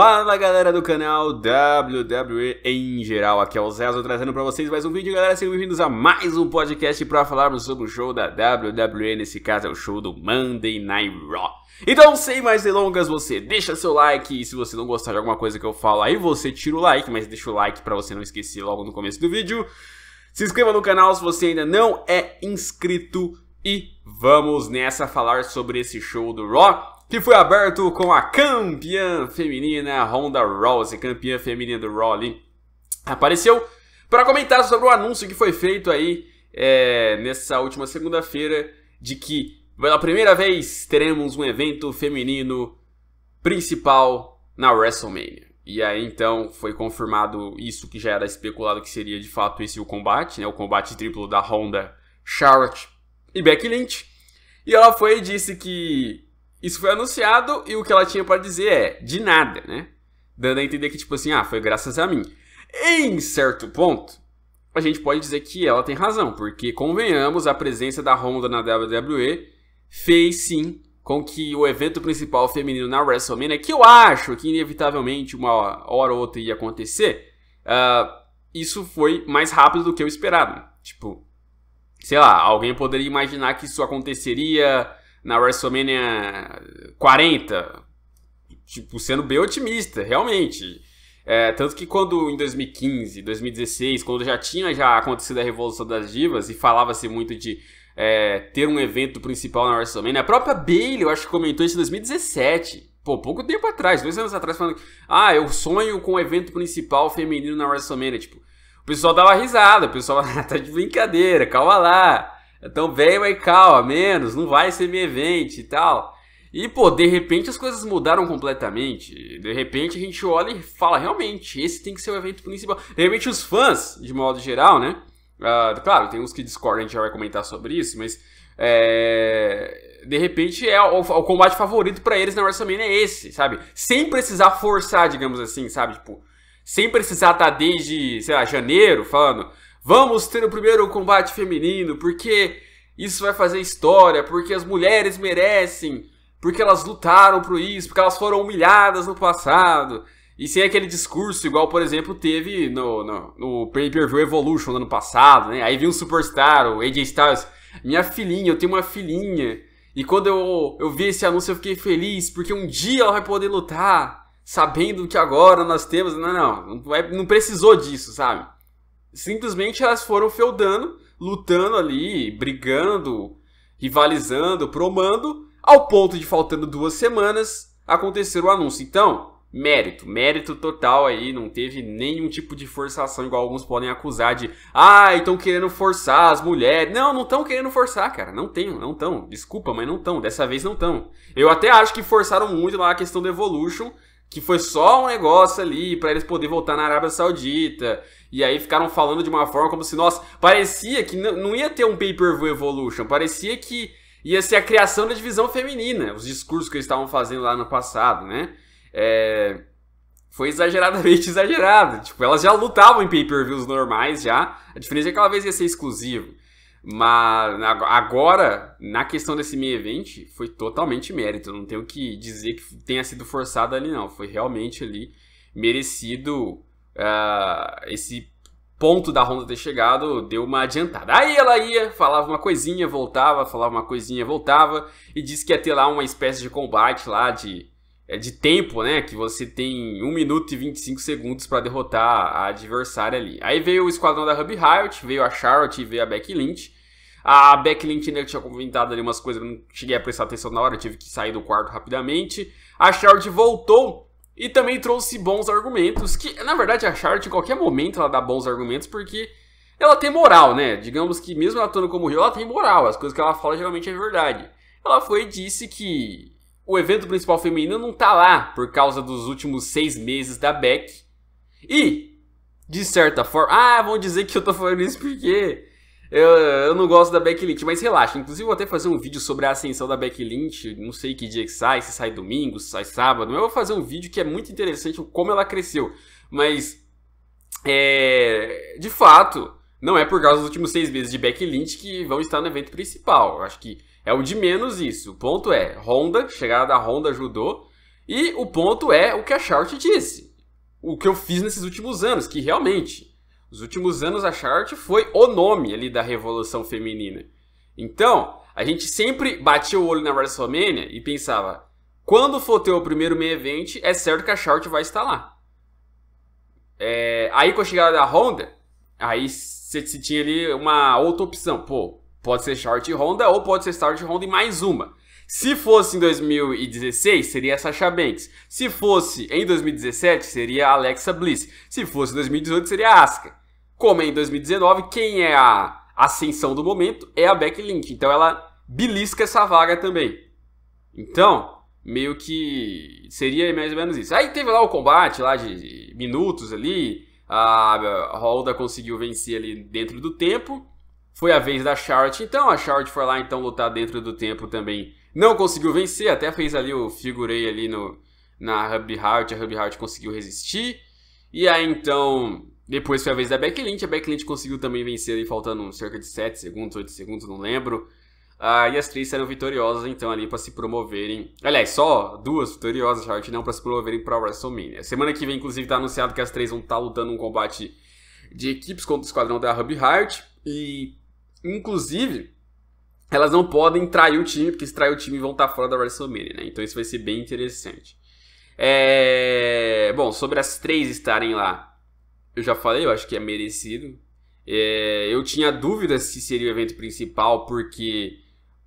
Fala galera do canal WWE em geral, aqui é o Zezo trazendo para vocês mais um vídeo galera, sejam bem-vindos a mais um podcast para falarmos sobre o show da WWE, nesse caso é o show do Monday Night Raw. Então sem mais delongas, você deixa seu like e se você não gostar de alguma coisa que eu falo aí você tira o like, mas deixa o like para você não esquecer logo no começo do vídeo. Se inscreva no canal se você ainda não é inscrito e vamos nessa falar sobre esse show do Raw que foi aberto com a campeã feminina Ronda Rousey, campeã feminina do Raw ali, apareceu para comentar sobre o anúncio que foi feito aí é, nessa última segunda-feira de que pela primeira vez teremos um evento feminino principal na WrestleMania. E aí então foi confirmado isso que já era especulado que seria de fato esse o combate, né, o combate triplo da Ronda, Charlotte e Becky Lynch. E ela foi e disse que isso foi anunciado e o que ela tinha para dizer é de nada, né? Dando a entender que, tipo assim, ah, foi graças a mim. Em certo ponto, a gente pode dizer que ela tem razão, porque, convenhamos, a presença da Honda na WWE fez sim com que o evento principal feminino na WrestleMania, que eu acho que inevitavelmente uma hora ou outra ia acontecer, uh, isso foi mais rápido do que eu esperava. Tipo, sei lá, alguém poderia imaginar que isso aconteceria na WrestleMania 40. Tipo, sendo bem otimista, realmente. É, tanto que quando em 2015, 2016, quando já tinha já acontecido a Revolução das Divas e falava-se muito de é, ter um evento principal na WrestleMania, a própria Bailey, eu acho que comentou isso em 2017. Pô, pouco tempo atrás, dois anos atrás, falando ah, eu sonho com o evento principal feminino na WrestleMania. Tipo, o pessoal dava risada, o pessoal ah, tá de brincadeira, calma lá. Então vem aí calma, menos, não vai ser meu evento e tal. E pô, de repente as coisas mudaram completamente. De repente a gente olha e fala, realmente, esse tem que ser o evento principal. De repente os fãs, de modo geral, né? Uh, claro, tem uns que discordam, a gente já vai comentar sobre isso, mas é, de repente é o, o combate favorito para eles na WrestleMania é esse, sabe? Sem precisar forçar, digamos assim, sabe? Tipo, sem precisar estar tá desde, sei lá, janeiro falando, Vamos ter o primeiro combate feminino, porque isso vai fazer história, porque as mulheres merecem, porque elas lutaram por isso, porque elas foram humilhadas no passado. E sem aquele discurso, igual, por exemplo, teve no, no, no Pay-Per-View Evolution no ano passado, né? Aí vi um Superstar, o AJ Styles, minha filhinha, eu tenho uma filhinha. E quando eu, eu vi esse anúncio, eu fiquei feliz, porque um dia ela vai poder lutar, sabendo que agora nós temos... Não, não, não, não é, precisou disso, sabe? Simplesmente elas foram feudando, lutando ali, brigando, rivalizando, promando, ao ponto de faltando duas semanas acontecer o anúncio. Então, mérito, mérito total aí, não teve nenhum tipo de forçação igual alguns podem acusar de, ah, estão querendo forçar as mulheres. Não, não estão querendo forçar, cara, não tem, não estão. Desculpa, mas não estão, dessa vez não estão. Eu até acho que forçaram muito lá a questão do Evolution que foi só um negócio ali para eles poder voltar na Arábia Saudita. E aí ficaram falando de uma forma como se, nossa, parecia que não ia ter um pay-per-view Evolution, parecia que ia ser a criação da divisão feminina, os discursos que eles estavam fazendo lá no passado, né? É... Foi exageradamente exagerado. Tipo, elas já lutavam em pay-per-views normais já. A diferença é que aquela vez ia ser exclusivo. Mas agora, na questão desse meio evento, foi totalmente mérito. Não tenho que dizer que tenha sido forçado ali, não. Foi realmente ali merecido uh, esse ponto da Honda ter chegado, deu uma adiantada. Aí ela ia, falava uma coisinha, voltava, falava uma coisinha, voltava, e disse que ia ter lá uma espécie de combate lá de, é, de tempo, né? Que você tem 1 minuto e 25 segundos para derrotar a adversária ali. Aí veio o esquadrão da Hub Riot, veio a Charlotte e veio a Becky Lynch. A Beck né, tinha comentado ali umas coisas, não cheguei a prestar atenção na hora, tive que sair do quarto rapidamente. A Shard voltou e também trouxe bons argumentos, que na verdade a Shard em qualquer momento ela dá bons argumentos porque ela tem moral, né? Digamos que mesmo ela estando como Rio, ela tem moral, as coisas que ela fala geralmente é verdade. Ela foi e disse que o evento principal feminino não tá lá por causa dos últimos seis meses da Beck. E, de certa forma, ah, vão dizer que eu tô falando isso porque eu, eu, não gosto da Backlink, mas relaxa. Inclusive, vou até fazer um vídeo sobre a ascensão da Backlink. Não sei que dia que sai, se sai domingo, se sai sábado. Eu vou fazer um vídeo que é muito interessante como ela cresceu. Mas, é, de fato, não é por causa dos últimos seis meses de Backlink que vão estar no evento principal. Eu acho que é o de menos isso. O ponto é, Honda, chegada da Honda ajudou. E o ponto é o que a Short disse. O que eu fiz nesses últimos anos, que realmente os últimos anos a Charlotte foi o nome ali da revolução feminina. Então, a gente sempre batia o olho na WrestleMania e pensava, quando for ter o primeiro main event, é certo que a Charlotte vai estar lá. É, aí com a chegada da Honda, aí você tinha ali uma outra opção. Pô, pode ser Charlotte Honda ou pode ser Charlotte Honda e mais uma. Se fosse em 2016, seria a Sasha Banks. Se fosse em 2017, seria a Alexa Bliss. Se fosse em 2018, seria a Asuka. Como é em 2019, quem é a ascensão do momento é a backlink. Então ela belisca essa vaga também. Então, meio que seria mais ou menos isso. Aí teve lá o combate lá de minutos ali. A Holda conseguiu vencer ali dentro do tempo. Foi a vez da Charlotte, então. A Charlotte foi lá então lutar dentro do tempo também. Não conseguiu vencer, até fez ali o figurei ali no, na Hub Heart. A Hub Heart conseguiu resistir. E aí então depois foi a vez da Backlint. A Backlint conseguiu também vencer ali, faltando cerca de 7 segundos, 8 segundos, não lembro. Ah, e as três eram vitoriosas, então, ali para se promoverem. Aliás, só duas vitoriosas, Charlotte, não para se promoverem para WrestleMania. Semana que vem, inclusive, tá anunciado que as três vão estar tá lutando um combate de equipes contra o esquadrão da Ruby Heart. E, inclusive, elas não podem trair o time, porque se trair o time vão estar tá fora da WrestleMania, né? Então isso vai ser bem interessante. É... Bom, sobre as três estarem lá eu já falei, eu acho que é merecido. É, eu tinha dúvidas se seria o evento principal, porque,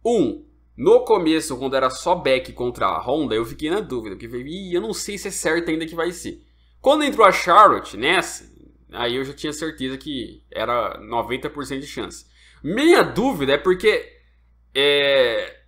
um, no começo, quando era só Beck contra a Honda, eu fiquei na dúvida, porque eu não sei se é certo ainda que vai ser. Quando entrou a Charlotte nessa, aí eu já tinha certeza que era 90% de chance. Minha dúvida é porque é,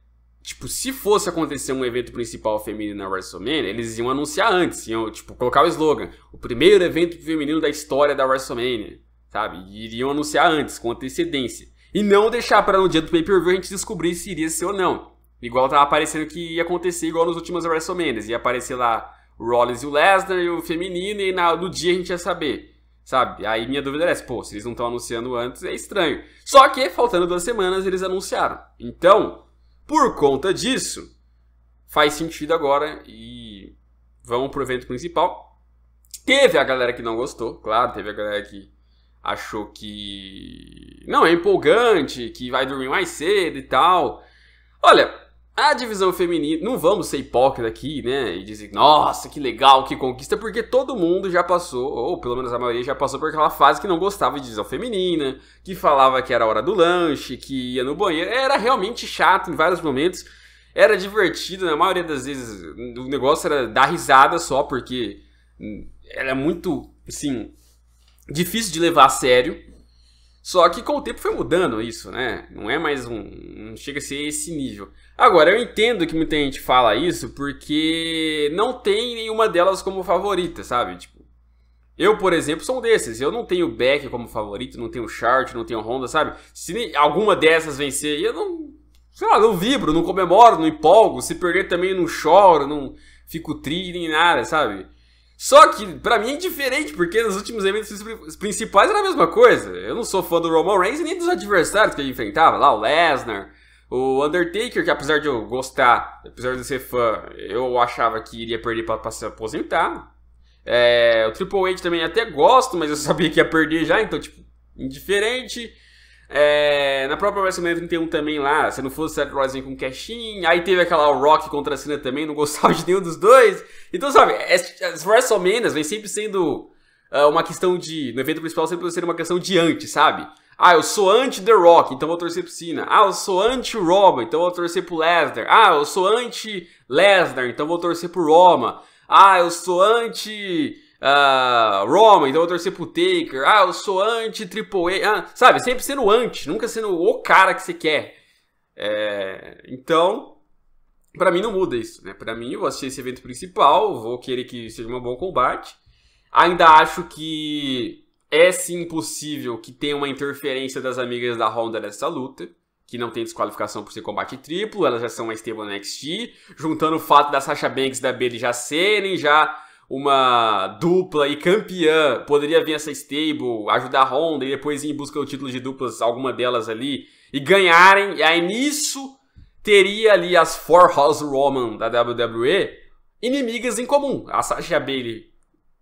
Tipo, se fosse acontecer um evento principal feminino na WrestleMania, eles iam anunciar antes, iam, tipo, colocar o slogan: o primeiro evento feminino da história da WrestleMania, sabe? E iriam anunciar antes, com antecedência. E não deixar para no dia do pay-per-view a gente descobrir se iria ser ou não. Igual tava aparecendo que ia acontecer igual nas últimas WrestleManias. Ia aparecer lá o Rollins e o Lesnar e o feminino, e na, no dia a gente ia saber, sabe? Aí minha dúvida era essa, pô, se eles não estão anunciando antes, é estranho. Só que, faltando duas semanas, eles anunciaram. Então, por conta disso, faz sentido agora e vamos pro evento principal. Teve a galera que não gostou, claro, teve a galera que achou que não é empolgante, que vai dormir mais cedo e tal. Olha, a divisão feminina, não vamos ser hipócritas aqui, né? E dizer, nossa, que legal, que conquista, porque todo mundo já passou, ou pelo menos a maioria já passou por aquela fase que não gostava de divisão feminina, que falava que era hora do lanche, que ia no banheiro. Era realmente chato em vários momentos, era divertido, na maioria das vezes o negócio era dar risada só, porque hum, era muito, assim, difícil de levar a sério. Só que com o tempo foi mudando isso, né? Não é mais um. Não chega a ser esse nível. Agora, eu entendo que muita gente fala isso porque não tem nenhuma delas como favorita, sabe? Tipo, eu, por exemplo, sou um desses. Eu não tenho Beck como favorito, não tenho Chart, não tenho Honda, sabe? Se alguma dessas vencer, eu não. Sei lá, não vibro, não comemoro, não empolgo. Se perder também, não choro, não fico triste nem nada, sabe? Só que, para mim, é diferente, porque nos últimos eventos principais era a mesma coisa. Eu não sou fã do Roman Reigns e nem dos adversários que ele enfrentava, lá o Lesnar, o Undertaker, que apesar de eu gostar, apesar de eu ser fã, eu achava que iria perder para se aposentar. É, o Triple H também até gosto, mas eu sabia que ia perder já, então, tipo, indiferente. É, na própria WrestleMania 31 também lá, se não fosse Seth Rollins com Cashin, aí teve aquela Rock contra a Cena também, não gostava de nenhum dos dois. Então, sabe, as, as WrestleManias vem sempre sendo uh, uma questão de. No evento principal sempre ser uma questão de antes, sabe? Ah, eu sou anti-The Rock, então vou torcer pro Cena. Ah, eu sou anti-Roma, então vou torcer pro Lesnar. Ah, eu sou anti-Lesnar, então vou torcer pro Roma. Ah, eu sou anti uh, ah, Roma, então eu vou torcer pro Taker. Ah, eu sou anti-Triple A. Ah, sabe, sempre sendo anti, nunca sendo o cara que você quer. É, então, para mim não muda isso, né? Para mim, eu vou assistir esse evento principal, vou querer que seja um bom combate. Ainda acho que é sim possível que tenha uma interferência das amigas da Honda nessa luta que não tem desqualificação por ser combate triplo, elas já são a Esteban no NXT, juntando o fato da Sasha Banks e da Bailey já serem já uma dupla e campeã poderia vir essa stable, ajudar a Honda e depois ir em busca do título de duplas, alguma delas ali, e ganharem, e aí nisso teria ali as Four House Roman da WWE inimigas em comum. A Sasha Bailey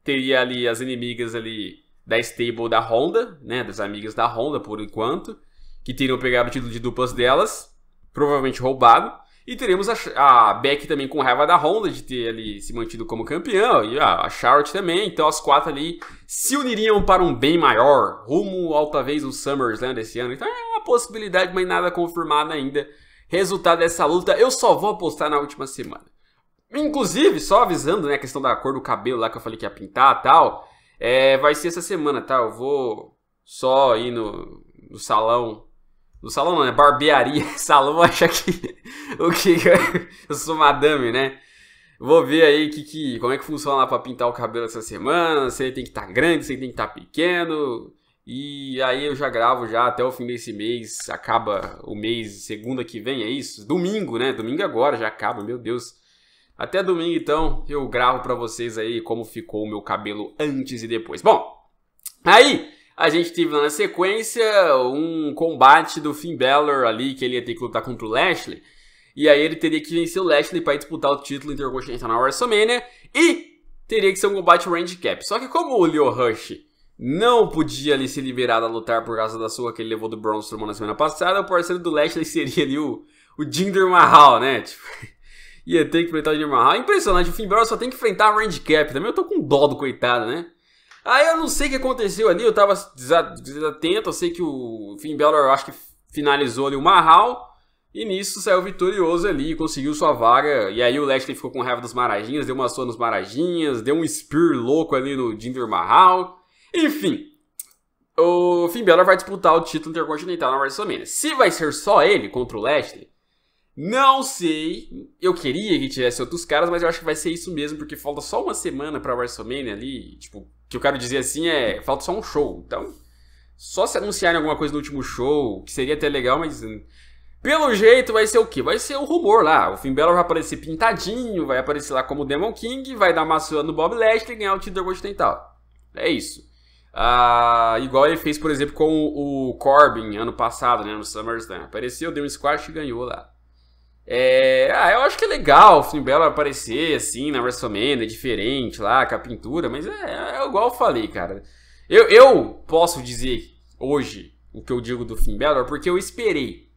teria ali as inimigas ali da stable da Honda, né, das amigas da Honda por enquanto, que teriam pegado o título de duplas delas, provavelmente roubado. E teremos a, a, Beck também com raiva da Honda de ter ali se mantido como campeão e a, ah, a Charlotte também. Então as quatro ali se uniriam para um bem maior, rumo ao talvez o SummerSlam desse ano. Então é uma possibilidade, mas nada confirmado ainda. Resultado dessa luta, eu só vou apostar na última semana. Inclusive, só avisando, né, a questão da cor do cabelo lá que eu falei que ia pintar e tal, é, vai ser essa semana, tá? Eu vou só ir no, no salão no salão não, é barbearia, salão acha que o que eu sou madame, né? Vou ver aí que, que, como é que funciona lá pra pintar o cabelo essa semana, se ele tem que estar tá grande, se ele tem que estar tá pequeno. E aí eu já gravo já até o fim desse mês, acaba o mês, segunda que vem, é isso? Domingo, né? Domingo agora já acaba, meu Deus. Até domingo então eu gravo para vocês aí como ficou o meu cabelo antes e depois. Bom, aí a gente teve na sequência um combate do Finn Balor ali, que ele ia ter que lutar contra o Lashley. E aí ele teria que vencer o Lashley para disputar o título intercontinental na WrestleMania. E teria que ser um combate Cap. Só que como o Leo Rush não podia ali se liberar a lutar por causa da sua que ele levou do Braun Strowman na semana passada, o parceiro do Lashley seria ali o, o Jinder Mahal, né? Tipo, ia ter que enfrentar o Jinder Mahal. Impressionante, o Finn Balor só tem que enfrentar o Cap. Também eu tô com dó do coitado, né? Aí eu não sei o que aconteceu ali, eu tava desatento, eu sei que o Finn Balor, eu acho que finalizou ali o Marral, e nisso saiu vitorioso ali, conseguiu sua vaga, e aí o Lashley ficou com raiva dos Marajinhas, deu uma sua nos Marajinhas, deu um spear louco ali no Jinder Mahal, enfim... O Finn Balor vai disputar o título intercontinental na WrestleMania. Se vai ser só ele contra o Lashley, não sei. Eu queria que tivesse outros caras, mas eu acho que vai ser isso mesmo, porque falta só uma semana pra WrestleMania ali. Tipo, que eu quero dizer assim é, falta só um show. Então, só se anunciarem alguma coisa no último show, que seria até legal, mas hum, pelo jeito vai ser o quê? Vai ser o rumor lá. O Finn Balor vai aparecer pintadinho, vai aparecer lá como Demon King, vai dar maçã no Bob Lashley e ganhar o título continental. É isso. Ah, igual ele fez, por exemplo, com o Corbin ano passado, né, no SummerSlam. Apareceu, deu um squash e ganhou lá. É, ah, eu acho que é legal assim, o Finn Balor aparecer assim na WrestleMania, é diferente lá, com a pintura, mas é, é igual eu falei, cara. Eu, eu posso dizer hoje o que eu digo do Finn Balor porque eu esperei.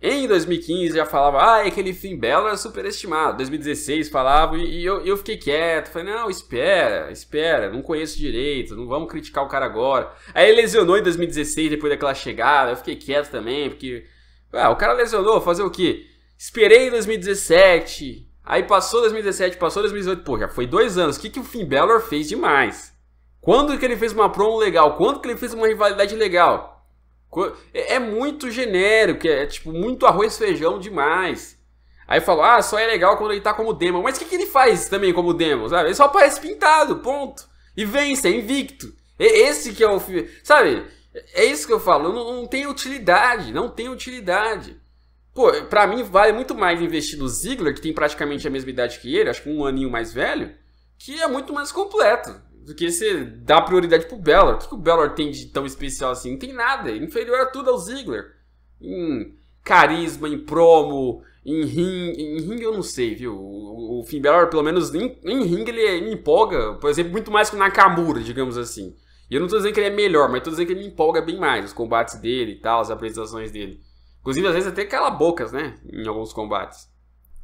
Em 2015 já falava, ah, é aquele Finn Balor é superestimado. 2016 falava e, e eu, eu fiquei quieto. Falei, não, espera, espera, não conheço direito, não vamos criticar o cara agora. Aí ele lesionou em 2016 depois daquela chegada, eu fiquei quieto também, porque, ah, o cara lesionou, fazer o quê? Esperei 2017. Aí passou 2017, passou 2018. Pô, já foi dois anos. O que, que o Finn Balor fez demais? Quando que ele fez uma promo legal? Quando que ele fez uma rivalidade legal? É, é muito genérico, é, é tipo muito arroz feijão demais. Aí falou, ah, só é legal quando ele tá como demo. Mas o que, que ele faz também como demo? sabe? Ele só aparece pintado, ponto. E vence, é invicto. É esse que é o... Sabe? É, é isso que eu falo, não, não tem utilidade, não tem utilidade. Pô, pra mim vale muito mais investir no Ziggler, que tem praticamente a mesma idade que ele, acho que um aninho mais velho, que é muito mais completo do que você dar prioridade pro Bellor. O que, que o Bellor tem de tão especial assim? Não tem nada, é inferior a tudo ao Ziggler. Em carisma, em promo, em ring, em ring eu não sei, viu? O, Finn Balor, pelo menos em, em ring, ele me empolga, por exemplo, muito mais que o Nakamura, digamos assim. E eu não tô dizendo que ele é melhor, mas tô dizendo que ele me empolga bem mais, os combates dele e tal, as apresentações dele. Inclusive, às vezes até cala bocas, né? Em alguns combates.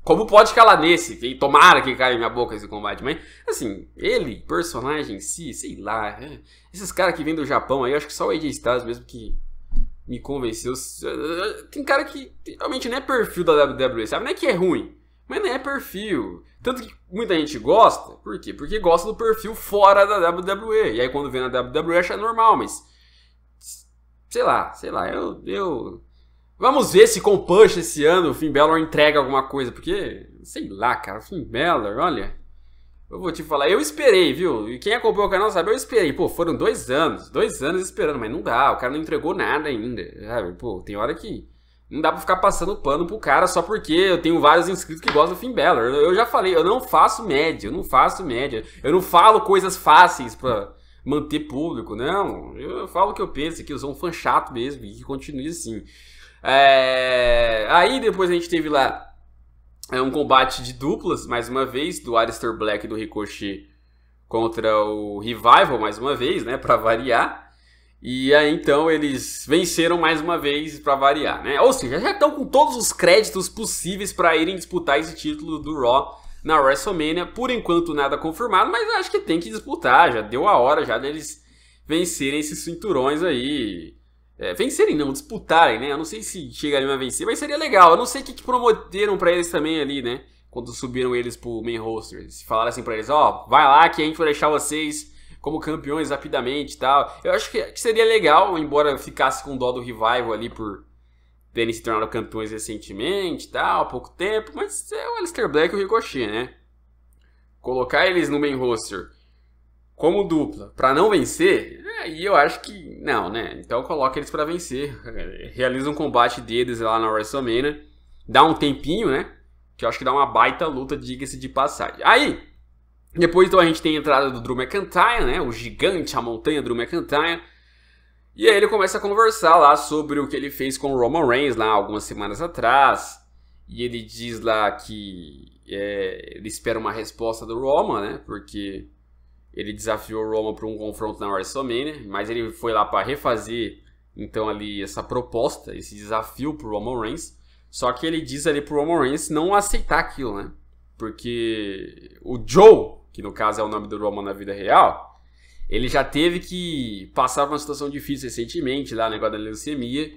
Como pode calar nesse? E tomara que caia minha boca esse combate. Mas, assim, ele, personagem em si, sei lá. É. Esses caras que vêm do Japão aí, acho que só o AJ Styles mesmo que me convenceu. Tem cara que realmente não é perfil da WWE, sabe? Não é que é ruim, mas não é perfil. Tanto que muita gente gosta. Por quê? Porque gosta do perfil fora da WWE. E aí quando vem na WWE acha normal, mas... Sei lá, sei lá. Eu... eu Vamos ver se com o Push esse ano o Finn Balor entrega alguma coisa, porque, sei lá, cara, Finn Balor, olha. Eu vou te falar, eu esperei, viu? E quem acompanhou o canal sabe, eu esperei. Pô, foram dois anos, dois anos esperando, mas não dá, o cara não entregou nada ainda. Sabe? Pô, tem hora que não dá pra ficar passando pano pro cara só porque eu tenho vários inscritos que gostam do Finn Balor. Eu já falei, eu não faço média, eu não faço média. Eu não falo coisas fáceis pra manter público, não. Eu falo o que eu penso, que eu sou um fã chato mesmo e que continue assim. É... Aí depois a gente teve lá é, um combate de duplas, mais uma vez, do Alistair Black e do Ricochet contra o Revival, mais uma vez, né, para variar. E aí então eles venceram mais uma vez para variar, né? Ou seja, já estão com todos os créditos possíveis para irem disputar esse título do Raw na WrestleMania. Por enquanto nada confirmado, mas acho que tem que disputar, já deu a hora já deles vencerem esses cinturões aí é, vencerem, não, disputarem, né? Eu não sei se chegariam a vencer, mas seria legal. Eu não sei o que, que prometeram para eles também ali, né? Quando subiram eles pro main roster. Se falaram assim pra eles, ó, oh, vai lá que a gente vai deixar vocês como campeões rapidamente e tal. Eu acho que, que seria legal, embora ficasse com dó do Revival ali por terem se tornado campeões recentemente e tal, há pouco tempo, mas é o Aleister Black e o Ricochet, né? Colocar eles no main roster como dupla para não vencer e eu acho que não, né? Então coloca eles para vencer. Realiza um combate deles lá na WrestleMania. Dá um tempinho, né? Que eu acho que dá uma baita luta, diga-se de passagem. Aí, depois então a gente tem a entrada do Drew McIntyre, né? O gigante, a montanha Drew McIntyre. E aí ele começa a conversar lá sobre o que ele fez com o Roman Reigns lá algumas semanas atrás. E ele diz lá que é, ele espera uma resposta do Roman, né? Porque ele desafiou Roma para um confronto na WrestleMania, mas ele foi lá para refazer então ali essa proposta, esse desafio para o Roman Reigns. Só que ele diz ali para o Roman Reigns não aceitar aquilo, né? Porque o Joe, que no caso é o nome do Roman na vida real, ele já teve que passar por uma situação difícil recentemente, lá no negócio da leucemia.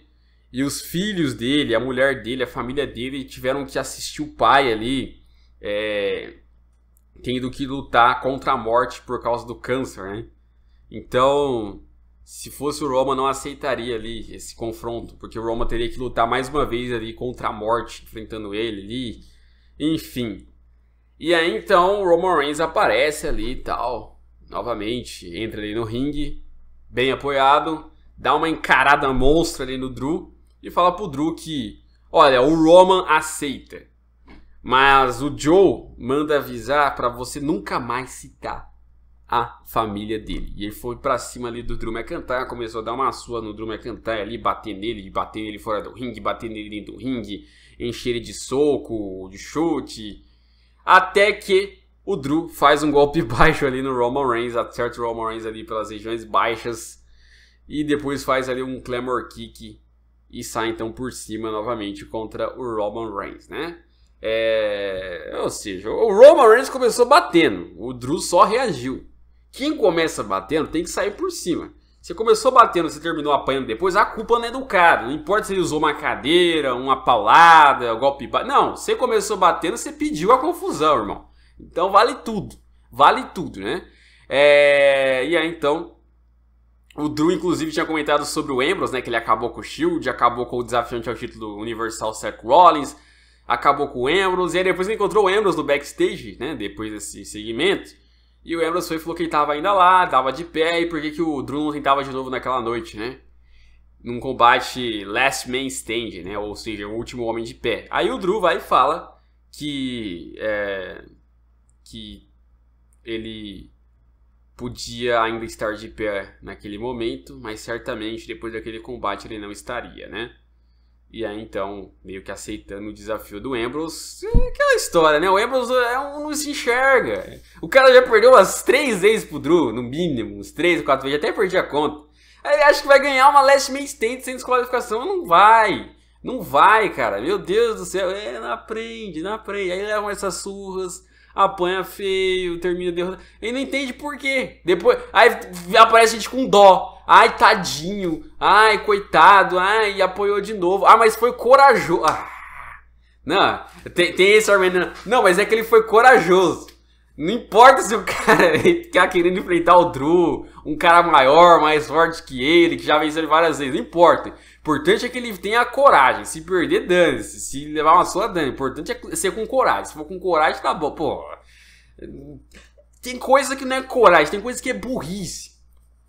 E os filhos dele, a mulher dele, a família dele tiveram que assistir o pai ali é, tendo que lutar contra a morte por causa do câncer, né? Então, se fosse o Roma, não aceitaria ali esse confronto, porque o Roma teria que lutar mais uma vez ali contra a morte, enfrentando ele ali, enfim. E aí então o Roman Reigns aparece ali e tal, novamente, entra ali no ringue, bem apoiado, dá uma encarada monstra ali no Drew e fala pro Drew que, olha, o Roman aceita. Mas o Joe manda avisar para você nunca mais citar a família dele. E ele foi para cima ali do Drew McIntyre, começou a dar uma sua no Drew McIntyre ali, bater nele, bater nele fora do ringue, bater nele dentro do ringue, encher ele de soco, de chute. Até que o Drew faz um golpe baixo ali no Roman Reigns, acerta o Roman Reigns ali pelas regiões baixas. E depois faz ali um Clamor Kick e sai então por cima novamente contra o Roman Reigns, né? É, ou seja, o Roman Reigns começou batendo, o Drew só reagiu. Quem começa batendo tem que sair por cima. Você começou batendo, você terminou apanhando depois, a culpa não é do cara. Não importa se ele usou uma cadeira, uma paulada, um golpe. Não, você começou batendo, você pediu a confusão, irmão. Então vale tudo. Vale tudo, né? É, e aí então o Drew, inclusive, tinha comentado sobre o Ambrose, né? Que ele acabou com o Shield, acabou com o desafiante ao título Universal Seth Rollins, acabou com o Ambrose, e aí depois ele encontrou o Ambrose no backstage, né, depois desse segmento, e o Ambrose foi e falou que ele tava ainda lá, tava de pé, e por que, que o Drew não tentava de novo naquela noite, né? Num combate Last Man Stand, né, ou seja, o último homem de pé. Aí o Drew vai e fala que, é, que ele podia ainda estar de pé naquele momento, mas certamente depois daquele combate ele não estaria, né? E aí, então, meio que aceitando o desafio do Ambrose, aquela história, né? O Ambrose é um, não se enxerga. O cara já perdeu umas três vezes pro Drew, no mínimo, uns três, quatro vezes, até perdi a conta. Aí ele acha que vai ganhar uma Last Man Stand sem desqualificação, não vai. Não vai, cara. Meu Deus do céu, é, não aprende, não aprende. Aí levam essas surras, apanha feio, termina derrotado. Ele não entende por quê. Depois, aí aparece a gente com dó. Ai, tadinho. Ai, coitado. Ai, apoiou de novo. Ah, mas foi corajoso. Ah. Não, tem, tem esse argumento. Né? Não, mas é que ele foi corajoso. Não importa se o cara tá querendo enfrentar o Drew, um cara maior, mais forte que ele, que já venceu ele várias vezes, não importa. O importante é que ele tenha coragem. Se perder, dane-se. Se levar uma sua, dane. O importante é ser com coragem. Se for com coragem, tá bom. Pô. Tem coisa que não é coragem, tem coisa que é burrice.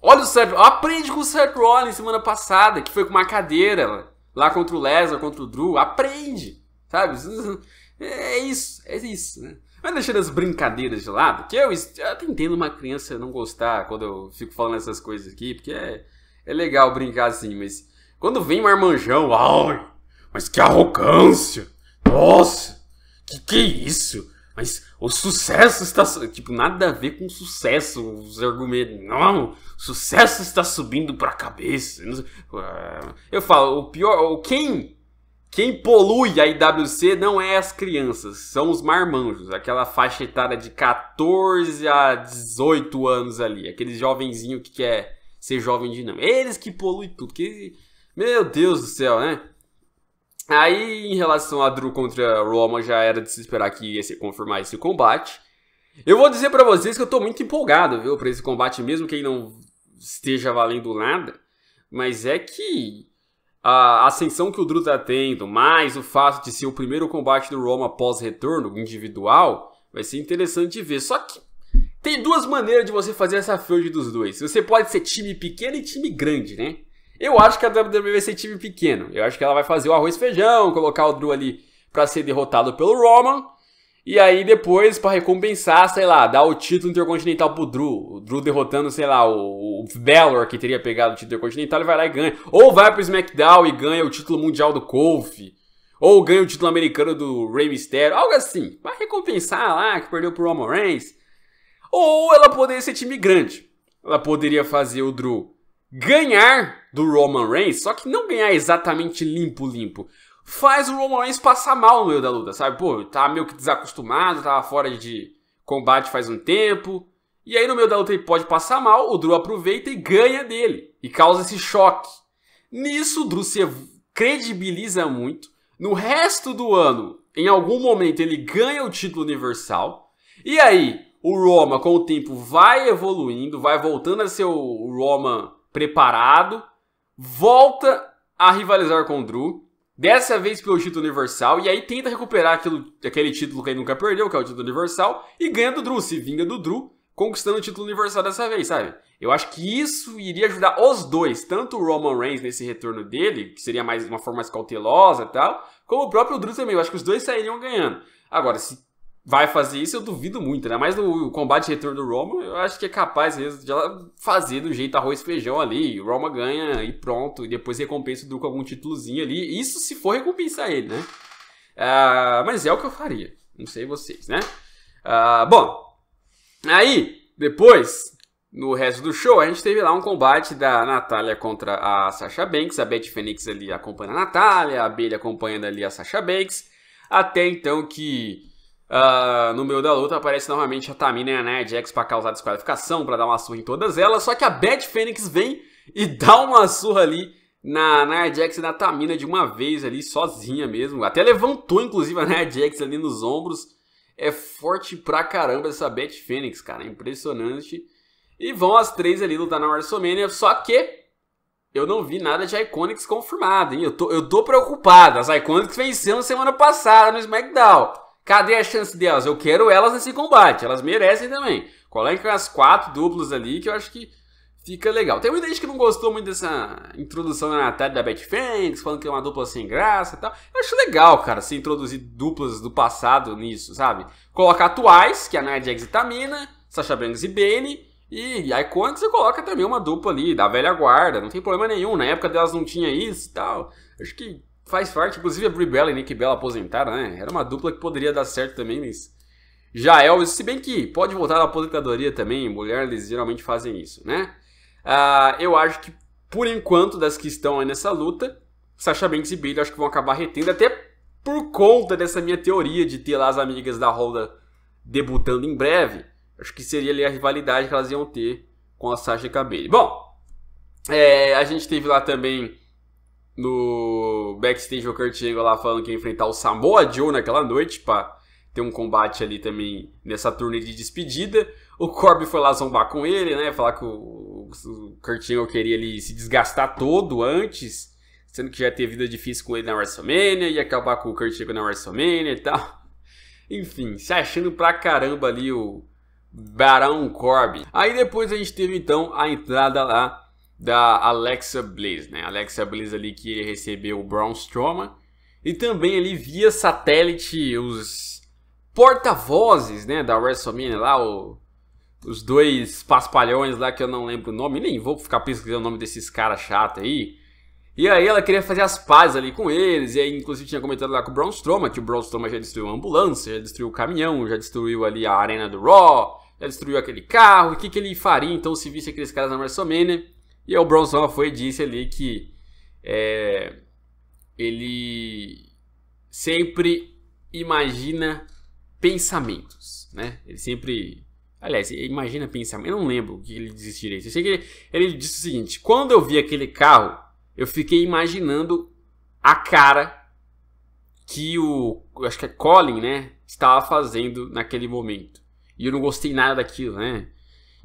Olha o Seth, aprende com o Seth Rollins semana passada, que foi com uma cadeira lá contra o Lesnar, contra o Drew. Aprende, sabe? É isso, é isso, né? Mas deixando as brincadeiras de lado, que eu, eu até entendo uma criança não gostar quando eu fico falando essas coisas aqui, porque é, é legal brincar assim, mas quando vem um armanjão, ai, mas que arrogância! Nossa! Que que é isso? Mas o sucesso está. Tipo, nada a ver com sucesso, os argumentos. Não! Sucesso está subindo para a cabeça. Eu falo, o pior. Quem quem polui a IWC não é as crianças, são os marmanjos, aquela faixa etária de 14 a 18 anos ali, aqueles jovenzinho que quer ser jovem de não. Eles que poluem tudo, que... meu Deus do céu, né? Aí, em relação a Drew contra Roma, já era de se esperar que ia se confirmar esse combate. Eu vou dizer para vocês que eu tô muito empolgado, viu, pra esse combate, mesmo que ele não esteja valendo nada. Mas é que a ascensão que o Drew tá tendo, mais o fato de ser o primeiro combate do Roma pós-retorno individual, vai ser interessante de ver. Só que tem duas maneiras de você fazer essa feud dos dois. Você pode ser time pequeno e time grande, né? Eu acho que a WWE vai ser time pequeno. Eu acho que ela vai fazer o arroz e feijão, colocar o Drew ali para ser derrotado pelo Roman e aí depois, para recompensar, sei lá, dar o título intercontinental pro Drew. O Drew derrotando, sei lá, o, o Valor, que teria pegado o título intercontinental, ele vai lá e ganha. Ou vai pro SmackDown e ganha o título mundial do Kofi. Ou ganha o título americano do Rey Mysterio. Algo assim. Vai recompensar lá, que perdeu pro Roman Reigns. Ou ela poderia ser time grande. Ela poderia fazer o Drew ganhar do Roman Reigns, só que não ganhar exatamente limpo-limpo faz o Roman Reigns passar mal no meio da luta, sabe? Pô, tava tá meio que desacostumado, tava fora de combate faz um tempo. E aí no meio da luta ele pode passar mal, o Drew aproveita e ganha dele. E causa esse choque. Nisso o Drew se credibiliza muito. No resto do ano, em algum momento ele ganha o título universal. E aí, o Roma com o tempo vai evoluindo, vai voltando a ser o Roma preparado, volta a rivalizar com o Drew Dessa vez pelo título universal, e aí tenta recuperar aquilo, aquele título que ele nunca perdeu, que é o título universal, e ganha do Drew, se vinga do Drew, conquistando o título universal dessa vez, sabe? Eu acho que isso iria ajudar os dois, tanto o Roman Reigns nesse retorno dele, que seria mais uma forma mais cautelosa e tal, como o próprio Drew também. Eu acho que os dois sairiam ganhando. Agora, se vai fazer isso, eu duvido muito, né? Mas no combate retorno do Roma, eu acho que é capaz mesmo de ela fazer do jeito arroz e feijão ali, o Roma ganha e pronto, e depois recompensa o Duco algum títulozinho ali, isso se for recompensar ele, né? Uh, mas é o que eu faria, não sei vocês, né? Uh, bom, aí, depois, no resto do show, a gente teve lá um combate da Natália contra a Sasha Banks, a Beth Fenix ali acompanha a Natália, a Abelha acompanhando ali a Sasha Banks, até então que Uh, no meio da luta aparece novamente a Tamina e a Nia Jax pra causar desqualificação, para dar uma surra em todas elas. Só que a Bad Fênix vem e dá uma surra ali na Nia Jax e na Tamina de uma vez ali, sozinha mesmo. Até levantou, inclusive, a Nia Jax ali nos ombros. É forte pra caramba essa Bad Fênix, cara. É impressionante. E vão as três ali lutar na WrestleMania. Só que eu não vi nada de Iconics confirmado, hein? Eu tô, eu tô preocupado. As Iconics venceram semana passada no SmackDown. Cadê a chance delas? Eu quero elas nesse combate. Elas merecem também. Coloca as quatro duplas ali que eu acho que fica legal. Tem muita gente que não gostou muito dessa introdução da Natália da Betfangs, falando que é uma dupla sem graça e tal. Eu acho legal, cara, se introduzir duplas do passado nisso, sabe? Coloca atuais, que é a Nerd Jax e Tamina, Sasha Banks e Bane. E, e aí quando você coloca também uma dupla ali, da velha guarda, não tem problema nenhum. Na época delas não tinha isso e tal. Acho que faz parte, inclusive a Brie Bella e Nick Bella aposentaram, né? Era uma dupla que poderia dar certo também, mas já Elvis, é se bem que pode voltar à aposentadoria também, mulheres geralmente fazem isso, né? Uh, eu acho que, por enquanto, das que estão aí nessa luta, Sasha Banks e Bailey acho que vão acabar retendo, até por conta dessa minha teoria de ter lá as amigas da Roda debutando em breve. Acho que seria ali a rivalidade que elas iam ter com a Sasha e a Bom, é, a gente teve lá também no backstage o Kurt Angle lá falando que ia enfrentar o Samoa Joe naquela noite para ter um combate ali também nessa turnê de despedida. O Corby foi lá zombar com ele, né? Falar que o, o Kurt Angle queria ele se desgastar todo antes, sendo que já teve vida difícil com ele na WrestleMania e acabar com o Kurt Angle na WrestleMania e tal. Enfim, se achando pra caramba ali o Barão Corby. Aí depois a gente teve então a entrada lá da Alexa Bliss, né? Alexa Bliss ali que recebeu o Braun Strowman e também ali via satélite os porta-vozes, né, da WrestleMania lá, o, os dois paspalhões lá que eu não lembro o nome, nem vou ficar pesquisando o nome desses caras chato aí. E aí ela queria fazer as pazes ali com eles, e aí inclusive tinha comentado lá com o Braun Strowman, que o Braun Strowman já destruiu a ambulância, já destruiu o caminhão, já destruiu ali a arena do Raw, já destruiu aquele carro, o que, que ele faria então se visse aqueles caras na WrestleMania? E o Bronson foi disse ali que é, ele sempre imagina pensamentos, né? Ele sempre, aliás, imagina pensamentos. Eu não lembro o que ele disse direito. Eu sei que ele, ele disse o seguinte: quando eu vi aquele carro, eu fiquei imaginando a cara que o acho que é Colin, né, estava fazendo naquele momento. E eu não gostei nada daquilo, né?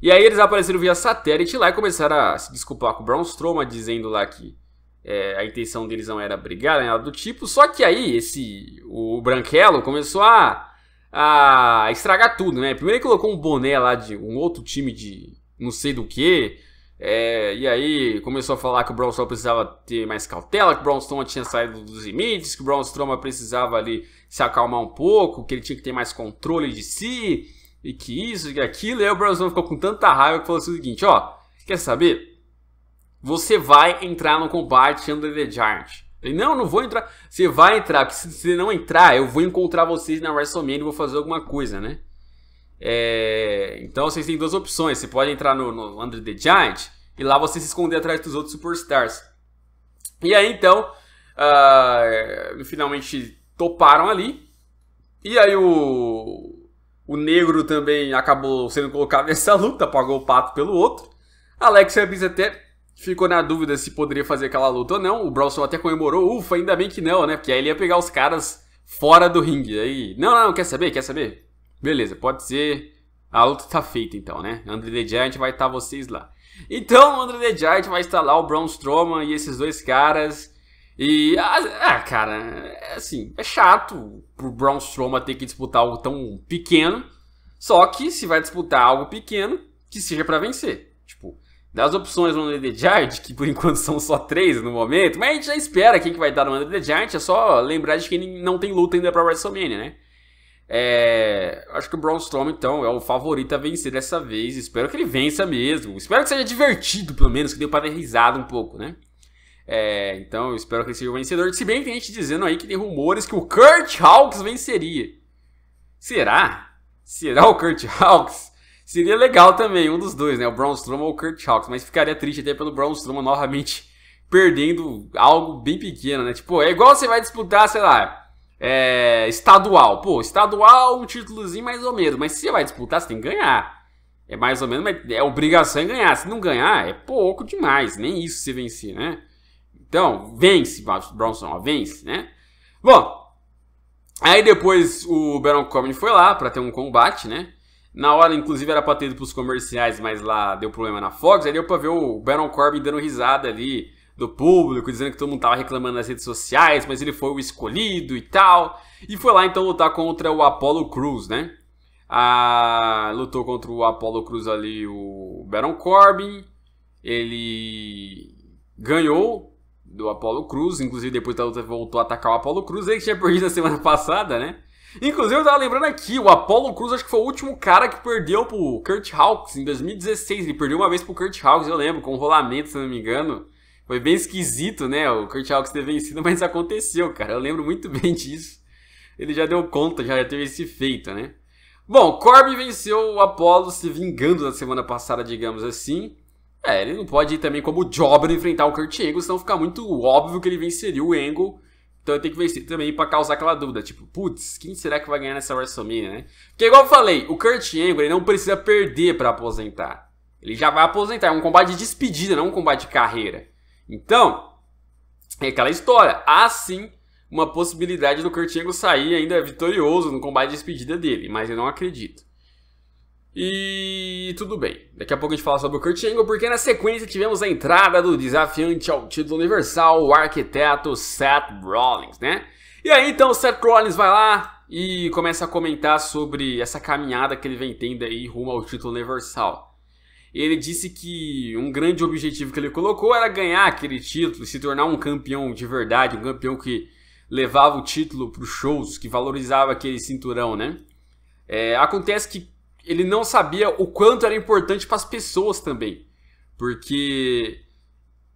E aí eles apareceram via satélite lá e começaram a se desculpar com o Braun Strowman, dizendo lá que é, a intenção deles não era brigar, nem nada do tipo. Só que aí esse o Branquelo começou a, a estragar tudo, né? Primeiro ele colocou um boné lá de um outro time de não sei do que. É, e aí começou a falar que o Braun Strowman precisava ter mais cautela, que o Braun Strowman tinha saído dos limites, que o Braun Strowman precisava ali se acalmar um pouco, que ele tinha que ter mais controle de si e que isso, e que aquilo. E aí o Braun ficou com tanta raiva que falou assim o seguinte: ó, quer saber? Você vai entrar no combate Under the Giant. Ele, não, não vou entrar. Você vai entrar, porque se você não entrar, eu vou encontrar vocês na WrestleMania e vou fazer alguma coisa, né? É, então vocês têm duas opções. Você pode entrar no, no Under the Giant e lá você se esconder atrás dos outros superstars. E aí então, uh, finalmente toparam ali. E aí o, o negro também acabou sendo colocado nessa luta, pagou o pato pelo outro. Alexia até ficou na dúvida se poderia fazer aquela luta ou não. O Bronson até comemorou, ufa, ainda bem que não, né? Porque aí ele ia pegar os caras fora do ringue. Aí, não, não, quer saber? Quer saber? Beleza, pode ser. A luta tá feita então, né? André the Giant vai estar tá vocês lá. Então, André the Giant vai estar lá, o Braun Strowman e esses dois caras. E, ah, ah, cara, é assim, é chato pro Braun Strowman ter que disputar algo tão pequeno. Só que se vai disputar algo pequeno, que seja para vencer. Tipo, das opções no Under the Giant, que por enquanto são só três no momento, mas a gente já espera quem que vai dar no Under the Giant, é só lembrar de que ele não tem luta ainda pra WrestleMania, né? É, acho que o Braun Strowman, então, é o favorito a vencer dessa vez. Espero que ele vença mesmo. Espero que seja divertido, pelo menos, que deu para ter risada um pouco, né? É, então eu espero que ele seja o vencedor. Se bem que tem gente dizendo aí que tem rumores que o Kurt Hawks venceria. Será? Será o Kurt Hawks Seria legal também, um dos dois, né? O Braun Strowman ou o Kurt Hawks Mas ficaria triste até pelo Braun Strowman novamente perdendo algo bem pequeno, né? Tipo, é igual você vai disputar, sei lá, é, estadual. Pô, estadual, um títulozinho mais ou menos. Mas se você vai disputar, você tem que ganhar. É mais ou menos, mas é obrigação é ganhar. Se não ganhar, é pouco demais. Nem isso se vencer, né? Então, vence, Brownson, ó, vence, né? Bom, aí depois o Baron Corbin foi lá para ter um combate, né? Na hora, inclusive, era pra ter ido pros comerciais, mas lá deu problema na Fox. Aí deu pra ver o Baron Corbin dando risada ali do público, dizendo que todo mundo tava reclamando nas redes sociais, mas ele foi o escolhido e tal. E foi lá então lutar contra o Apollo Cruz, né? Ah, lutou contra o Apollo Cruz ali o Baron Corbin. Ele ganhou do Apollo Cruz. Inclusive, depois da luta voltou a atacar o Apollo Cruz. Ele tinha perdido na semana passada, né? Inclusive, eu tava lembrando aqui, o Apollo Cruz acho que foi o último cara que perdeu pro Kurt Hawks em 2016. Ele perdeu uma vez pro Kurt Hawks, eu lembro, com um rolamento, se não me engano. Foi bem esquisito, né? O Kurt Hawks ter vencido, mas aconteceu, cara. Eu lembro muito bem disso. Ele já deu conta, já teve esse feito, né? Bom, Corby venceu o Apollo se vingando na semana passada, digamos assim. É, ele não pode ir também como Jobber enfrentar o Kurt Angle, senão fica muito óbvio que ele venceria o Angle. Então ele tem que vencer também para causar aquela dúvida, tipo, putz, quem será que vai ganhar nessa WrestleMania, né? Porque igual eu falei, o Kurt Angle ele não precisa perder para aposentar. Ele já vai aposentar, é um combate de despedida, não um combate de carreira. Então, é aquela história. Há sim uma possibilidade do Kurt Angle sair ainda vitorioso no combate de despedida dele, mas eu não acredito. E tudo bem, daqui a pouco a gente fala sobre o Kurt Angle, porque na sequência tivemos a entrada do desafiante ao título universal, o arquiteto Seth Rollins, né? E aí então o Seth Rollins vai lá e começa a comentar sobre essa caminhada que ele vem tendo aí rumo ao título universal. Ele disse que um grande objetivo que ele colocou era ganhar aquele título, se tornar um campeão de verdade, um campeão que levava o título para os shows, que valorizava aquele cinturão, né? É, acontece que ele não sabia o quanto era importante para as pessoas também. Porque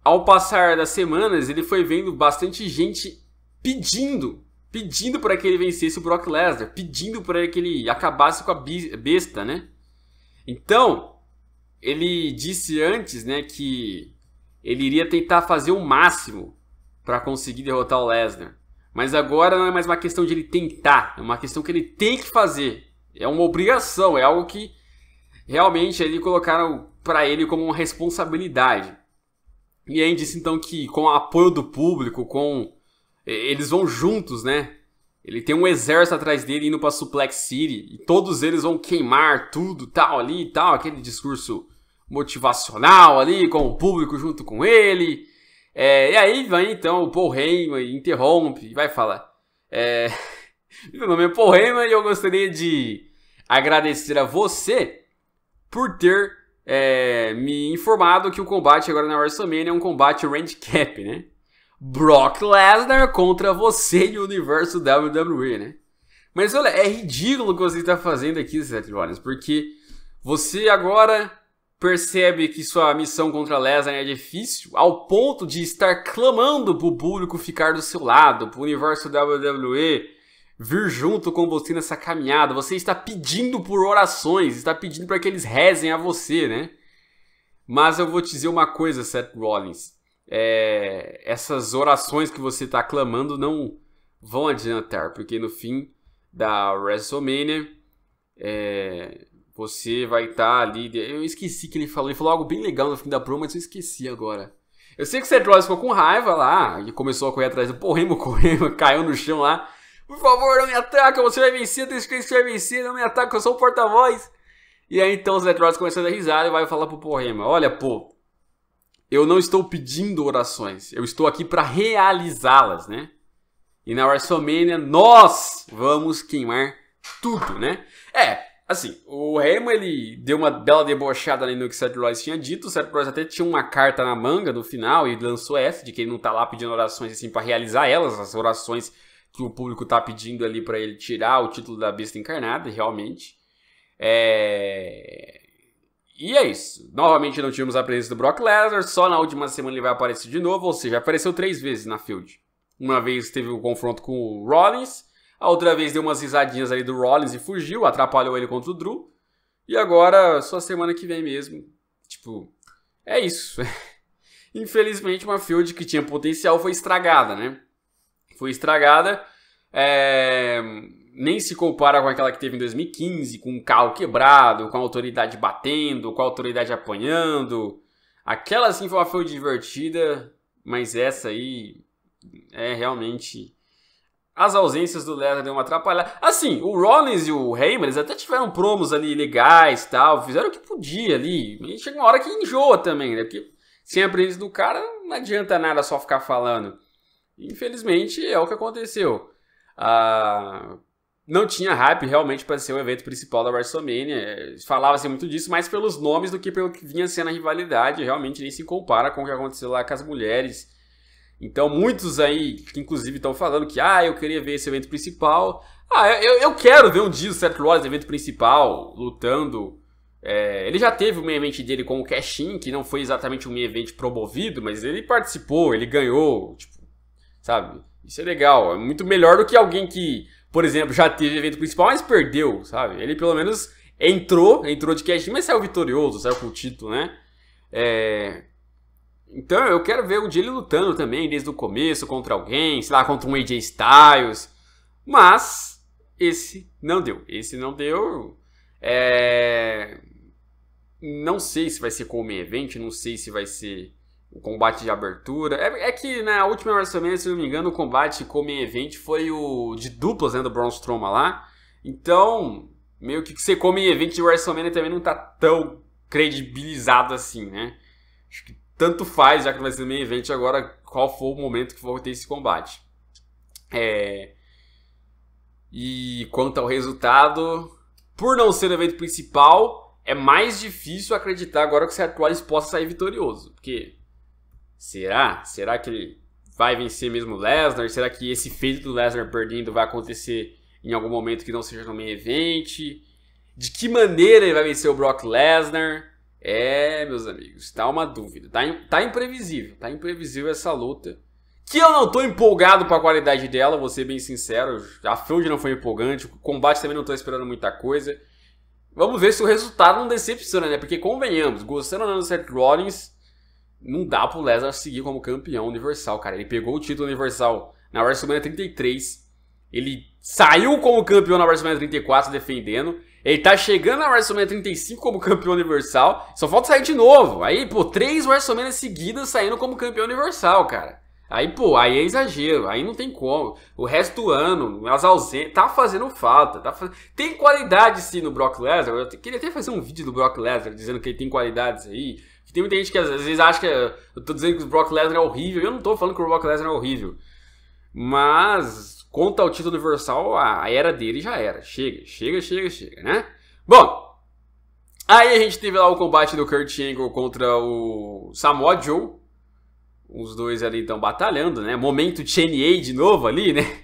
ao passar das semanas, ele foi vendo bastante gente pedindo, pedindo para que ele vencesse o Brock Lesnar, pedindo para que ele acabasse com a besta, né? Então, ele disse antes, né, que ele iria tentar fazer o máximo para conseguir derrotar o Lesnar. Mas agora não é mais uma questão de ele tentar, é uma questão que ele tem que fazer é uma obrigação, é algo que realmente eles colocaram para ele como uma responsabilidade. E aí disse então que com o apoio do público, com eles vão juntos, né? Ele tem um exército atrás dele indo para Suplex City e todos eles vão queimar tudo, tal ali e tal, aquele discurso motivacional ali com o público junto com ele. É, e aí vai então o Paul Heyman interrompe e vai falar: é, Meu nome é Paul Heyman e eu gostaria de agradecer a você por ter é, me informado que o combate agora na WrestleMania é um combate cap, né? Brock Lesnar contra você e o universo WWE, né? Mas olha, é ridículo o que você está fazendo aqui, Seth Rollins, porque você agora percebe que sua missão contra Lesnar é difícil, ao ponto de estar clamando pro público ficar do seu lado, pro universo WWE vir junto com você nessa caminhada. Você está pedindo por orações, está pedindo para que eles rezem a você, né? Mas eu vou te dizer uma coisa, Seth Rollins. É, essas orações que você está clamando não vão adiantar, porque no fim da WrestleMania é, você vai estar tá ali. Eu esqueci que ele falou, ele falou algo bem legal no fim da promo, mas eu esqueci agora. Eu sei que o Seth Rollins ficou com raiva lá e começou a correr atrás do Porremo, Corremo, caiu no chão lá. Por favor, não me ataca, você vai vencer, tem escrito que você vai vencer, não me ataca, eu sou o porta-voz. E aí então os eletrodos começam a dar risada e vai falar pro Porrema: Olha, pô, eu não estou pedindo orações, eu estou aqui para realizá-las, né? E na WrestleMania nós vamos queimar tudo, né? É, assim, o Remo ele deu uma bela debochada ali no que o Seth Rollins tinha dito. O Seth Rollins até tinha uma carta na manga no final e lançou essa de que ele não tá lá pedindo orações assim para realizar elas, as orações que o público está pedindo ali para ele tirar o título da besta encarnada, realmente. É... E é isso. Novamente não tivemos a presença do Brock Lesnar, só na última semana ele vai aparecer de novo, ou seja, apareceu três vezes na field. Uma vez teve o um confronto com o Rollins, a outra vez deu umas risadinhas ali do Rollins e fugiu, atrapalhou ele contra o Drew. E agora, só semana que vem mesmo. Tipo, é isso. Infelizmente, uma field que tinha potencial foi estragada, né? foi estragada. É, nem se compara com aquela que teve em 2015, com o carro quebrado, com a autoridade batendo, com a autoridade apanhando. Aquela sim foi uma foi divertida, mas essa aí é realmente. As ausências do Lesnar deu uma atrapalhada. Assim, o Rollins e o Heyman, eles até tiveram promos ali legais tal, fizeram o que podia ali. E chega uma hora que enjoa também, né? Porque sem a presença do cara não adianta nada só ficar falando. Infelizmente é o que aconteceu. Ah, não tinha hype realmente para ser o evento principal da WrestleMania. Falava-se muito disso, mais pelos nomes do que pelo que vinha sendo a rivalidade. Realmente nem se compara com o que aconteceu lá com as mulheres. Então, muitos aí, que inclusive, estão falando que, ah, eu queria ver esse evento principal. Ah, eu, eu quero ver um dia o Seth Rollins evento principal, lutando. É, ele já teve o main event dele com o Cashin, que não foi exatamente um main event promovido, mas ele participou, ele ganhou. Tipo, sabe? Isso é legal, é muito melhor do que alguém que, por exemplo, já teve evento principal, mas perdeu, sabe? Ele pelo menos entrou, entrou de cash, mas saiu vitorioso, saiu com o título, né? É... Então eu quero ver o dia ele lutando também, desde o começo, contra alguém, sei lá, contra um AJ Styles. Mas esse não deu. Esse não deu. É... Não sei se vai ser como evento, não sei se vai ser o combate de abertura. É, é que na né, última WrestleMania, se não me engano, o combate como evento foi o de duplas né, do Braun Strowman lá. Então, meio que você come em evento de WrestleMania também não tá tão credibilizado assim, né? Acho que tanto faz, já que vai ser meio evento agora, qual for o momento que for ter esse combate. É... E quanto ao resultado, por não ser o evento principal, é mais difícil acreditar agora que o Seth Rollins possa sair vitorioso. Porque Será? Será que ele vai vencer mesmo o Lesnar? Será que esse feito do Lesnar perdendo vai acontecer em algum momento que não seja no meio-evento? De que maneira ele vai vencer o Brock Lesnar? É, meus amigos, tá uma dúvida. Tá, tá imprevisível, tá imprevisível essa luta. Que eu não tô empolgado com a qualidade dela, vou ser bem sincero. A Field não foi empolgante, o combate também não tô esperando muita coisa. Vamos ver se o resultado não decepciona, né? Porque convenhamos, gostando ou não do Seth Rollins, não dá pro Lesnar seguir como campeão universal, cara. Ele pegou o título universal na WrestleMania 33, ele saiu como campeão na WrestleMania 34 defendendo, ele tá chegando na WrestleMania 35 como campeão universal, só falta sair de novo. Aí, pô, três WrestleMania seguidas saindo como campeão universal, cara. Aí, pô, aí é exagero, aí não tem como. O resto do ano, as ausências, tá fazendo falta. Tá faz... Tem qualidade sim no Brock Lesnar. Eu queria até fazer um vídeo do Brock Lesnar dizendo que ele tem qualidades aí. Tem muita gente que às vezes acha que é, eu tô dizendo que o Brock Lesnar é horrível. Eu não tô falando que o Brock Lesnar é horrível. Mas, quanto ao título universal, a era dele já era. Chega, chega, chega, chega, né? Bom, aí a gente teve lá o combate do Kurt Angle contra o Samoa Joe. Os dois ali estão batalhando, né? Momento Cheney de novo ali, né?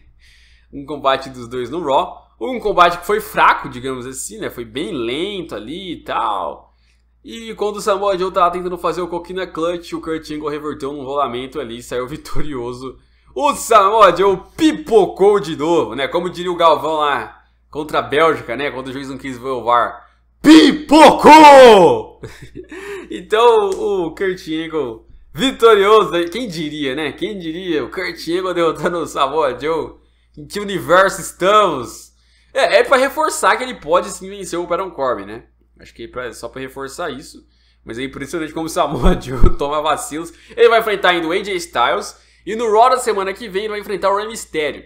Um combate dos dois no Raw. Um combate que foi fraco, digamos assim, né? Foi bem lento ali e tal. E quando o Samoa Joe tava tentando fazer o coquina clutch, o Kurt Angle reverteu num rolamento ali e saiu vitorioso. O Samoa Joe pipocou de novo, né? Como diria o Galvão lá contra a Bélgica, né? Quando o juiz não quis ver o VAR. Pipocou! então o Kurt Angle vitorioso, quem diria, né? Quem diria? O Kurt Angle derrotando o Samoa Joe. Em que universo estamos? É, é para reforçar que ele pode sim vencer o Baron Corbin, né? Acho que é pra, só para reforçar isso. Mas é impressionante como o Samoa Joe toma vacilos. Ele vai enfrentar ainda o AJ Styles. E no Raw da semana que vem ele vai enfrentar o Rey Mysterio.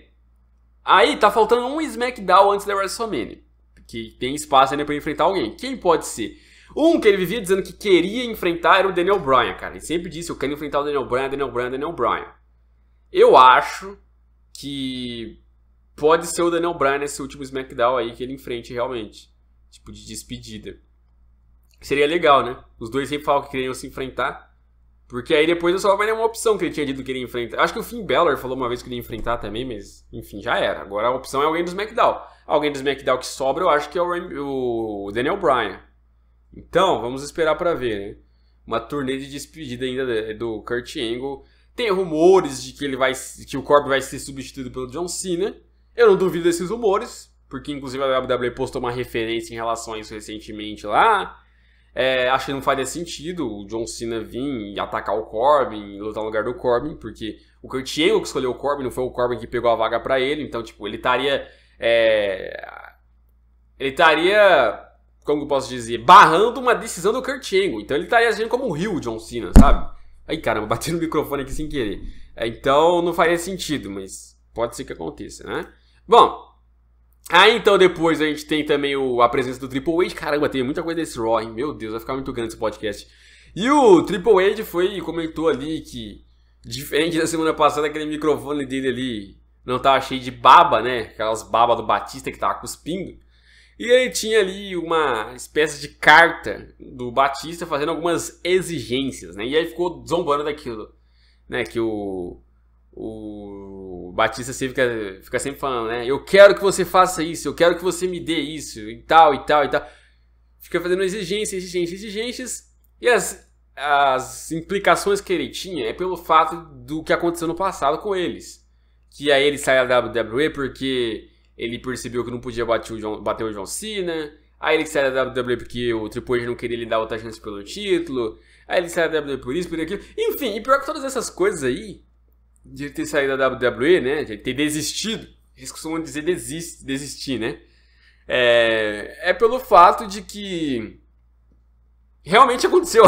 Aí tá faltando um SmackDown antes da WrestleMania. Que tem espaço ainda para enfrentar alguém. Quem pode ser? Um que ele vivia dizendo que queria enfrentar era o Daniel Bryan, cara. Ele sempre disse: Eu quero enfrentar o Daniel Bryan, Daniel Bryan, Daniel Bryan. Eu acho que pode ser o Daniel Bryan nesse último SmackDown aí que ele enfrente realmente tipo, de despedida. Seria legal, né? Os dois sempre falavam que queriam se enfrentar. Porque aí depois eu só vai é uma opção que ele tinha dito que ele ia enfrentar. Acho que o Finn Balor falou uma vez que ele ia enfrentar também, mas enfim, já era. Agora a opção é alguém do SmackDown. Alguém do SmackDown que sobra, eu acho que é o, Daniel Bryan. Então, vamos esperar para ver, né? Uma turnê de despedida ainda do Kurt Angle. Tem rumores de que ele vai que o Corbin vai ser substituído pelo John Cena. Eu não duvido desses rumores, porque inclusive a WWE postou uma referência em relação a isso recentemente lá. É, acho que não faria sentido o John Cena vir e atacar o Corbin, lutar no lugar do Corbin, porque o Kurt Angle que escolheu o Corbin, não foi o Corbin que pegou a vaga para ele, então, tipo, ele estaria. É, ele estaria. Como eu posso dizer? Barrando uma decisão do Kurt Angle. Então ele estaria agindo como um rio, John Cena, sabe? Aí, caramba, bati no microfone aqui sem querer. É, então não faria sentido, mas pode ser que aconteça, né? Bom, ah, então depois a gente tem também o, a presença do Triple H. Caramba, tem muita coisa desse Raw, hein? Meu Deus, vai ficar muito grande esse podcast. E o Triple H foi comentou ali que, diferente da semana passada, aquele microfone dele ali não tava cheio de baba, né? Aquelas babas do Batista que tava cuspindo. E ele tinha ali uma espécie de carta do Batista fazendo algumas exigências, né? E aí ficou zombando daquilo, né? Que o, o Batista sempre fica, fica sempre falando, né? Eu quero que você faça isso, eu quero que você me dê isso, e tal, e tal, e tal. Fica fazendo exigências, exigências, exigências. E as, as implicações que ele tinha é pelo fato do que aconteceu no passado com eles. Que aí ele saiu da WWE porque ele percebeu que não podia bater o John, bater o John Cena. Aí ele saiu da WWE porque o Triple H não queria lhe dar outra chance pelo título. Aí ele saiu da WWE por isso, por aquilo. Enfim, e pior que todas essas coisas aí, de ele ter saído da WWE, né? De ele ter desistido. Eles costumam dizer desist, desistir, né? É, é pelo fato de que realmente aconteceu.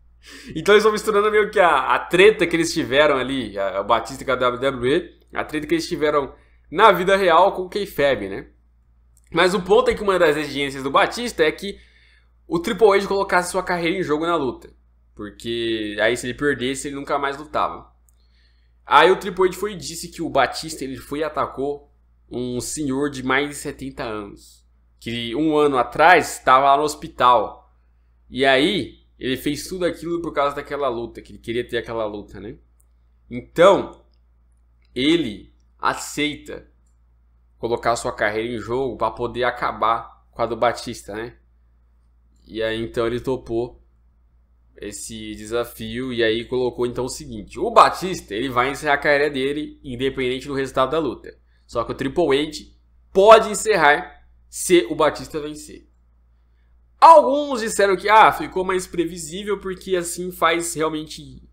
então eles vão misturando meio que a, a treta que eles tiveram ali, a, a Batista com a WWE, a treta que eles tiveram na vida real com o K-Fab, né? Mas o ponto é que uma das exigências do Batista é que o Triple H colocasse sua carreira em jogo na luta. Porque aí se ele perdesse, ele nunca mais lutava. Aí o Triple H foi disse que o Batista ele foi e atacou um senhor de mais de 70 anos, que um ano atrás estava lá no hospital. E aí ele fez tudo aquilo por causa daquela luta, que ele queria ter aquela luta, né? Então, ele aceita colocar sua carreira em jogo para poder acabar com a do Batista, né? E aí então ele topou esse desafio e aí colocou então o seguinte: o Batista ele vai encerrar a carreira dele independente do resultado da luta. Só que o Triple H pode encerrar se o Batista vencer. Alguns disseram que ah, ficou mais previsível porque assim faz realmente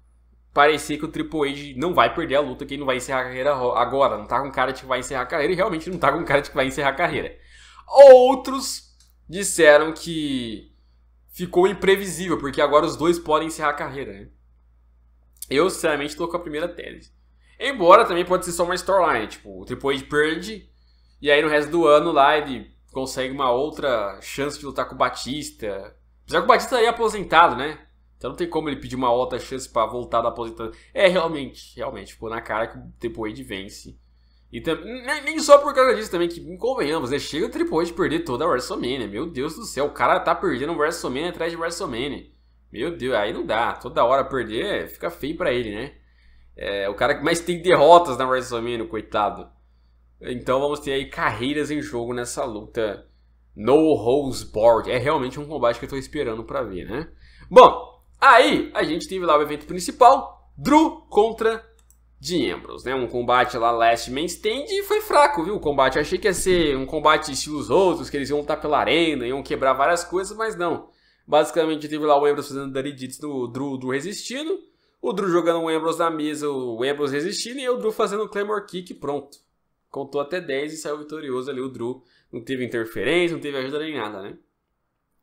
parecer que o Triple H não vai perder a luta, que ele não vai encerrar a carreira agora, não tá com cara de que vai encerrar a carreira e realmente não tá com cara de que vai encerrar a carreira. Outros disseram que ficou imprevisível, porque agora os dois podem encerrar a carreira, né? Eu, sinceramente, tô com a primeira tese. Embora também pode ser só uma storyline, tipo, o Triple H perde, e aí no resto do ano lá ele consegue uma outra chance de lutar com o Batista. Apesar que o Batista aí é aposentado, né? Então não tem como ele pedir uma outra chance para voltar da aposentadoria. É, realmente, realmente, ficou na cara que o Triple H vence e nem só por causa disso também, que convenhamos, né? Chega o Triple H perder toda a WrestleMania. Meu Deus do céu, o cara tá perdendo WrestleMania atrás de WrestleMania. Meu Deus, aí não dá. Toda hora perder é, fica feio para ele, né? É, o cara mais tem derrotas na WrestleMania, coitado. Então vamos ter aí carreiras em jogo nessa luta No Holds Board. É realmente um combate que eu tô esperando para ver, né? Bom, aí a gente teve lá o evento principal. Drew contra de Ambrose, né? Um combate lá Last Man Stand e foi fraco, viu? O combate. Eu achei que ia ser um combate estilo os outros, que eles iam lutar pela arena, iam quebrar várias coisas, mas não. Basicamente teve lá o Ambrose fazendo Dirty Deeds no Drew, Drew resistindo, o Drew jogando o Ambrose na mesa, o Ambrose resistindo e o Drew fazendo o Claymore Kick pronto. Contou até 10 e saiu vitorioso ali o Drew. Não teve interferência, não teve ajuda nem nada, né?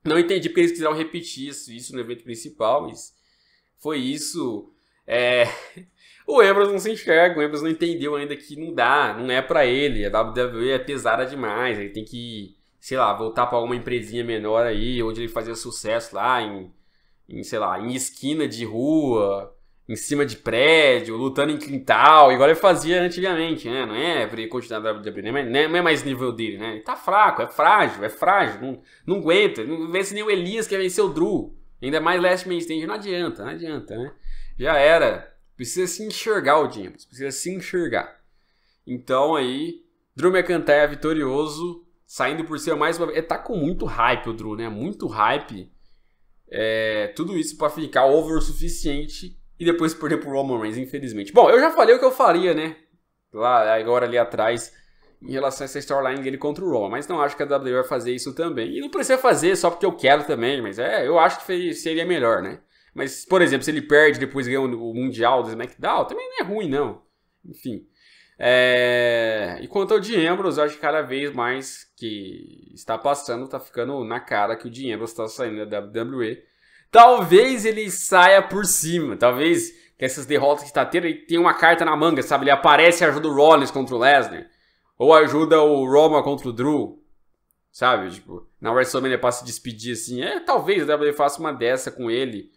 Não entendi porque eles quiseram repetir isso, isso no evento principal, mas foi isso. É... O Ebras não se enxerga, o Ebras não entendeu ainda que não dá, não é para ele. A WWE é pesada demais, ele tem que, sei lá, voltar para alguma empresinha menor aí, onde ele fazia sucesso lá em, em, sei lá, em esquina de rua, em cima de prédio, lutando em quintal, igual ele fazia antigamente, né? Não é pra ele continuar na WWE, é não é, não é mais nível dele, né? Ele tá fraco, é frágil, é frágil, não, não aguenta, não vence nem o Elias que é venceu o Drew, ainda mais Last Man Standing, não adianta, não adianta, né? Já era. Precisa se enxergar o Dimples, precisa se enxergar. Então aí, Drew McIntyre é vitorioso, saindo por cima mais uma vez. É, tá com muito hype o Drew, né? Muito hype. É, tudo isso para ficar over o suficiente e depois perder pro Roman Reigns, infelizmente. Bom, eu já falei o que eu faria, né? Lá, agora ali atrás, em relação a essa storyline dele contra o Roman. Mas não acho que a WWE vai fazer isso também. E não precisa fazer só porque eu quero também, mas é, eu acho que seria melhor, né? Mas, por exemplo, se ele perde depois ganha o Mundial do SmackDown, também não é ruim, não. Enfim. É... E quanto ao Dean Ambrose, acho que cada vez mais que está passando, está ficando na cara que o Dean Ambrose está saindo da WWE. Talvez ele saia por cima, talvez que essas derrotas que está tendo, ele tem uma carta na manga, sabe? Ele aparece e ajuda o Rollins contra o Lesnar, ou ajuda o Roma contra o Drew, sabe? Tipo, na WrestleMania para se despedir assim, é, talvez a WWE faça uma dessa com ele,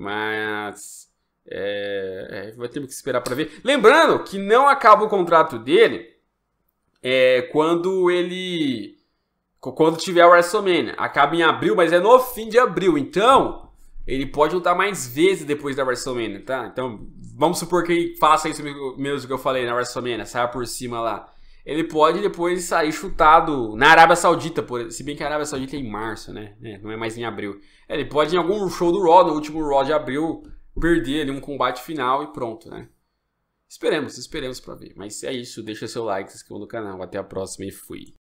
mas é, é, vai ter que esperar para ver. Lembrando que não acaba o contrato dele é, quando ele quando tiver a WrestleMania. Acaba em abril, mas é no fim de abril. Então, ele pode lutar tá mais vezes depois da WrestleMania, tá? Então, vamos supor que ele faça isso mesmo que eu falei na WrestleMania, saia por cima lá ele pode depois sair chutado na Arábia Saudita, por, se bem que a Arábia Saudita é em março, né? É, não é mais em abril. É, ele pode em algum show do Raw, no último Raw de abril, perder ali um combate final e pronto, né? Esperemos, esperemos para ver. Mas é isso, deixa seu like, se inscreva no canal. Até a próxima e fui.